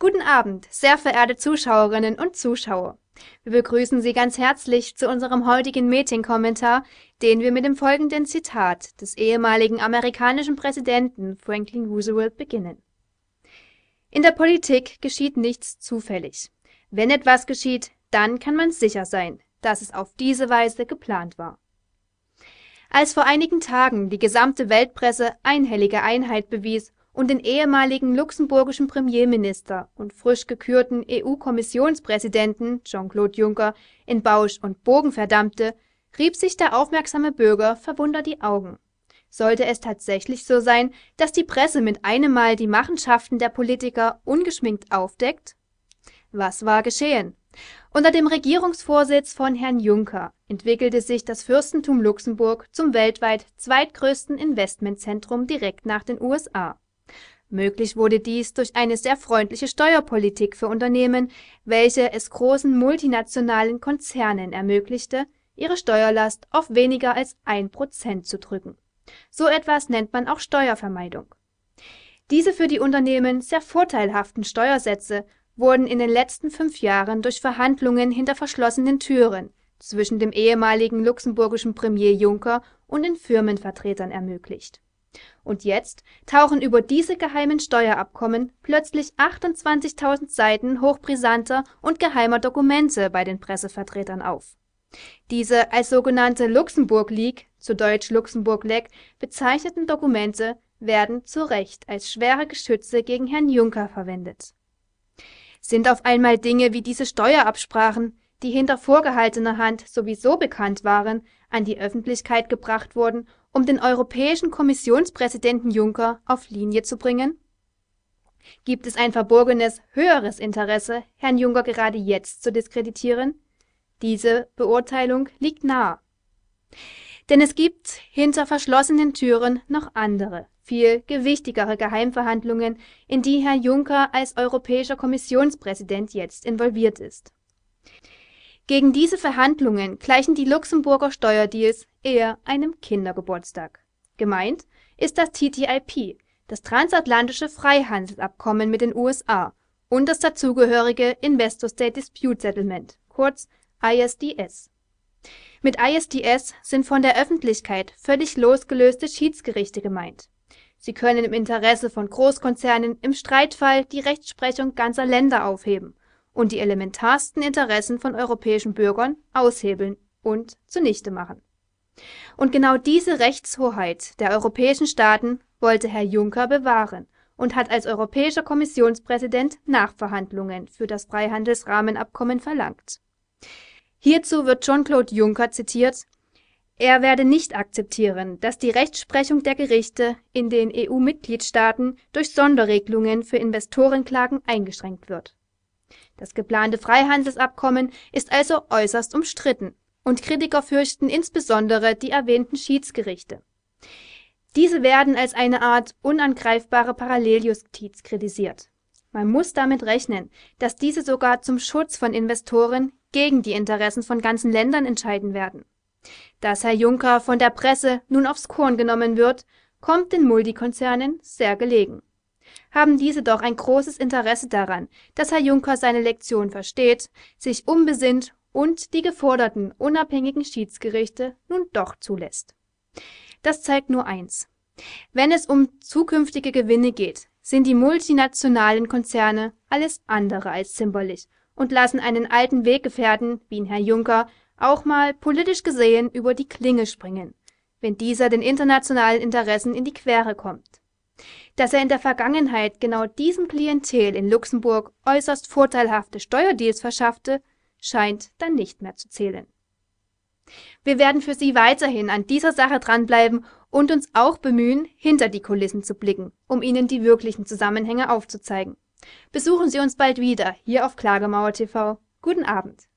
Guten Abend, sehr verehrte Zuschauerinnen und Zuschauer. Wir begrüßen Sie ganz herzlich zu unserem heutigen Meeting-Kommentar, den wir mit dem folgenden Zitat des ehemaligen amerikanischen Präsidenten Franklin Roosevelt beginnen. In der Politik geschieht nichts zufällig. Wenn etwas geschieht, dann kann man sicher sein, dass es auf diese Weise geplant war. Als vor einigen Tagen die gesamte Weltpresse einhellige Einheit bewies und den ehemaligen luxemburgischen Premierminister und frisch gekürten EU-Kommissionspräsidenten Jean-Claude Juncker in Bausch und Bogen verdammte, rieb sich der aufmerksame Bürger verwundert die Augen. Sollte es tatsächlich so sein, dass die Presse mit einem Mal die Machenschaften der Politiker ungeschminkt aufdeckt? Was war geschehen? Unter dem Regierungsvorsitz von Herrn Juncker entwickelte sich das Fürstentum Luxemburg zum weltweit zweitgrößten Investmentzentrum direkt nach den USA Möglich wurde dies durch eine sehr freundliche Steuerpolitik für Unternehmen, welche es großen multinationalen Konzernen ermöglichte, ihre Steuerlast auf weniger als ein Prozent zu drücken. So etwas nennt man auch Steuervermeidung. Diese für die Unternehmen sehr vorteilhaften Steuersätze wurden in den letzten fünf Jahren durch Verhandlungen hinter verschlossenen Türen zwischen dem ehemaligen luxemburgischen Premier Juncker und den Firmenvertretern ermöglicht und jetzt tauchen über diese geheimen Steuerabkommen plötzlich 28.000 Seiten hochbrisanter und geheimer Dokumente bei den Pressevertretern auf. Diese als sogenannte Luxemburg League, zu Deutsch Luxemburg Leck, bezeichneten Dokumente werden zu Recht als schwere Geschütze gegen Herrn Juncker verwendet. Sind auf einmal Dinge wie diese Steuerabsprachen die hinter vorgehaltener Hand sowieso bekannt waren, an die Öffentlichkeit gebracht wurden, um den europäischen Kommissionspräsidenten Juncker auf Linie zu bringen? Gibt es ein verborgenes, höheres Interesse, Herrn Juncker gerade jetzt zu diskreditieren? Diese Beurteilung liegt nahe. Denn es gibt hinter verschlossenen Türen noch andere, viel gewichtigere Geheimverhandlungen, in die Herr Juncker als europäischer Kommissionspräsident jetzt involviert ist. Gegen diese Verhandlungen gleichen die Luxemburger Steuerdeals eher einem Kindergeburtstag. Gemeint ist das TTIP, das transatlantische Freihandelsabkommen mit den USA und das dazugehörige Investor-State Dispute Settlement, kurz ISDS. Mit ISDS sind von der Öffentlichkeit völlig losgelöste Schiedsgerichte gemeint. Sie können im Interesse von Großkonzernen im Streitfall die Rechtsprechung ganzer Länder aufheben und die elementarsten Interessen von europäischen Bürgern aushebeln und zunichte machen. Und genau diese Rechtshoheit der europäischen Staaten wollte Herr Juncker bewahren und hat als europäischer Kommissionspräsident Nachverhandlungen für das Freihandelsrahmenabkommen verlangt. Hierzu wird Jean-Claude Juncker zitiert, er werde nicht akzeptieren, dass die Rechtsprechung der Gerichte in den EU-Mitgliedstaaten durch Sonderregelungen für Investorenklagen eingeschränkt wird das geplante Freihandelsabkommen ist also äußerst umstritten, und Kritiker fürchten insbesondere die erwähnten Schiedsgerichte. Diese werden als eine Art unangreifbare Paralleljustiz kritisiert. Man muss damit rechnen, dass diese sogar zum Schutz von Investoren gegen die Interessen von ganzen Ländern entscheiden werden. Dass Herr Juncker von der Presse nun aufs Korn genommen wird, kommt den Multikonzernen sehr gelegen haben diese doch ein großes Interesse daran, dass Herr Juncker seine Lektion versteht, sich umbesinnt und die geforderten unabhängigen Schiedsgerichte nun doch zulässt. Das zeigt nur eins. Wenn es um zukünftige Gewinne geht, sind die multinationalen Konzerne alles andere als zimperlich und lassen einen alten Weggefährten, wie ihn Herr Juncker, auch mal politisch gesehen über die Klinge springen, wenn dieser den internationalen Interessen in die Quere kommt dass er in der Vergangenheit genau diesem Klientel in Luxemburg äußerst vorteilhafte Steuerdeals verschaffte, scheint dann nicht mehr zu zählen. Wir werden für Sie weiterhin an dieser Sache dranbleiben und uns auch bemühen, hinter die Kulissen zu blicken, um Ihnen die wirklichen Zusammenhänge aufzuzeigen. Besuchen Sie uns bald wieder hier auf Klagemauer TV. Guten Abend.